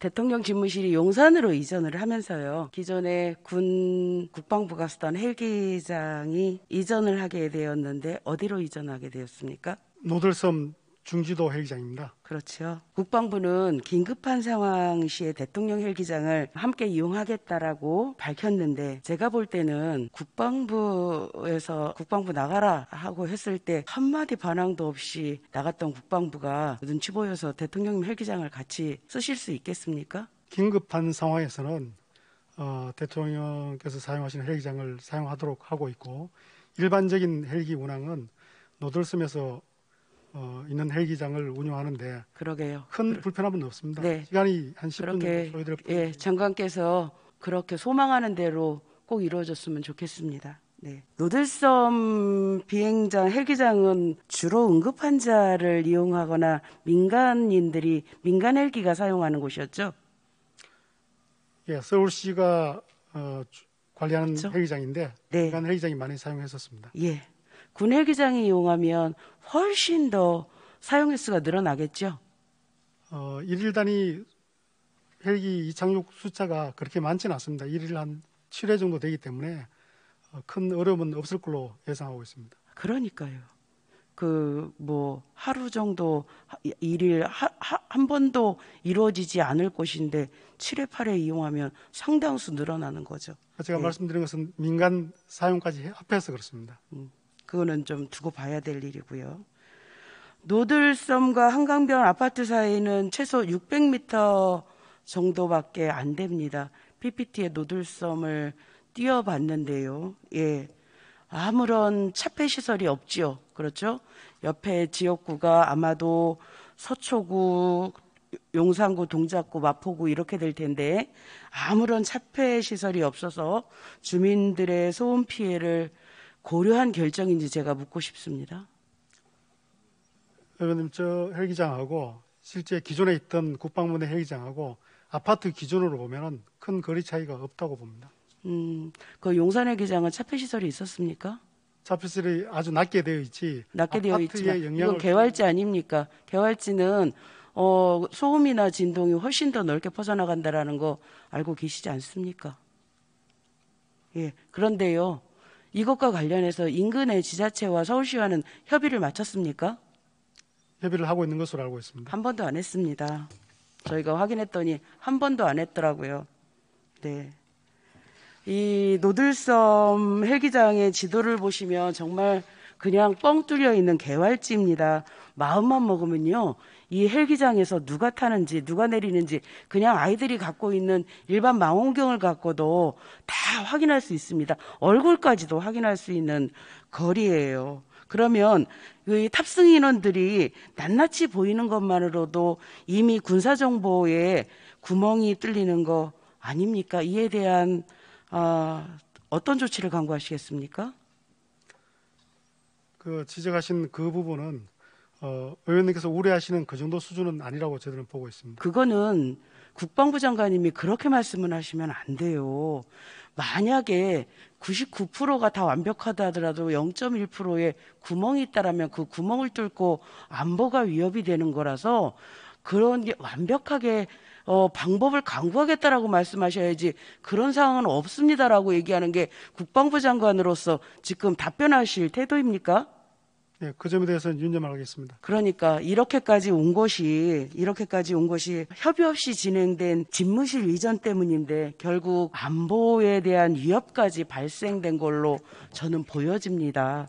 대통령 집무실이 용산으로 이전을 하면서요. 기존에군 국방부가 쓰던 헬기장이 이전을 하게 되었는데 어디로 이전하게 되었습니까? 노들섬 중지도 헬기장입니다. 그렇죠. 국방부는 긴급한 상황 시에 대통령 헬기장을 함께 이용하겠다라고 밝혔는데 제가 볼 때는 국방부에서 국방부 나가라 하고 했을 때 한마디 반항도 없이 나갔던 국방부가 눈치 보여서 대통령님 헬기장을 같이 쓰실 수 있겠습니까? 긴급한 상황에서는 어, 대통령께서 사용하시는 헬기장을 사용하도록 하고 있고 일반적인 헬기 운항은 노들섬에서 어, 있는 헬기장을 운영하는데 그러게요. 큰 그러... 불편함은 없습니다. 네. 시간이 한 10분 그렇게, 소요될 예, 장관께서 그렇게 소망하는 대로 꼭 이루어졌으면 좋겠습니다. 네. 노들섬 비행장 헬기장은 주로 응급 환자를 이용하거나 민간인들이 민간 헬기가 사용하는 곳이었죠. 예, 서울시가 어, 관리하는 그렇죠? 헬기장인데 네. 민간 헬기장이 많이 사용했었습니다. 예. 군회기장이 이용하면 훨씬 더 사용 횟수가 늘어나겠죠. 어, 일일 단위 헬기 이착륙 숫자가 그렇게 많지는 않습니다. 일일 한 7회 정도 되기 때문에 어, 큰 어려움은 없을 걸로 예상하고 있습니다. 그러니까요. 그 뭐 하루 정도 일일 한 번도 이루어지지 않을 것인데 7회 8회 이용하면 상당수 늘어나는 거죠. 제가 네. 말씀드린 것은 민간 사용까지 합해서 그렇습니다. 음. 그거는 좀 두고 봐야 될 일이고요. 노들섬과 한강변 아파트 사이는 최소 600m 정도밖에 안 됩니다. PPT의 노들섬을 뛰어봤는데요. 예. 아무런 차폐 시설이 없지요. 그렇죠? 옆에 지역구가 아마도 서초구, 용산구, 동작구, 마포구 이렇게 될 텐데 아무런 차폐 시설이 없어서 주민들의 소음 피해를 고려한 결정인지 제가 묻고 싶습니다. 의원님, 저 헬기장하고 실제 기존에 있던 국방문의 헬기장하고 아파트 기준으로 보면 큰 거리 차이가 없다고 봅니다. 음, 그 용산 헬기장은 차폐 시설이 있었습니까? 차폐시설이 아주 낮게 되어 있지. 낮게 되어 있지만 영 개활지 아닙니까? 개활지는 어, 소음이나 진동이 훨씬 더 넓게 퍼져나간다라는 거 알고 계시지 않습니까? 예. 그런데요. 이것과 관련해서 인근의 지자체와 서울시와는 협의를 마쳤습니까? 협의를 하고 있는 것으로 알고 있습니다. 한 번도 안 했습니다. 저희가 확인했더니 한 번도 안 했더라고요. 네. 이 노들섬 헬기장의 지도를 보시면 정말 그냥 뻥 뚫려 있는 개활지입니다. 마음만 먹으면요. 이 헬기장에서 누가 타는지 누가 내리는지 그냥 아이들이 갖고 있는 일반 망원경을 갖고도 다 확인할 수 있습니다. 얼굴까지도 확인할 수 있는 거리예요. 그러면 이 탑승 인원들이 낱낱이 보이는 것만으로도 이미 군사 정보에 구멍이 뚫리는 거 아닙니까? 이에 대한 어, 어떤 조치를 강구하시겠습니까? 그 지적하신 그 부분은 어, 의원님께서 우려하시는 그 정도 수준은 아니라고 저들은 보고 있습니다. 그거는 국방부 장관님이 그렇게 말씀을 하시면 안 돼요. 만약에 99%가 다 완벽하다 하더라도 0.1%의 구멍이 있다라면 그 구멍을 뚫고 안보가 위협이 되는 거라서 그런 게 완벽하게 어, 방법을 강구하겠다라고 말씀하셔야지 그런 상황은 없습니다라고 얘기하는 게 국방부 장관으로서 지금 답변하실 태도입니까? 네, 그 점에 대해서는 유념하겠습니다. 그러니까 이렇게까지 온 것이 이렇게까지 온 것이 협의 없이 진행된 집무실 이전 때문인데 결국 안보에 대한 위협까지 발생된 걸로 저는 보여집니다.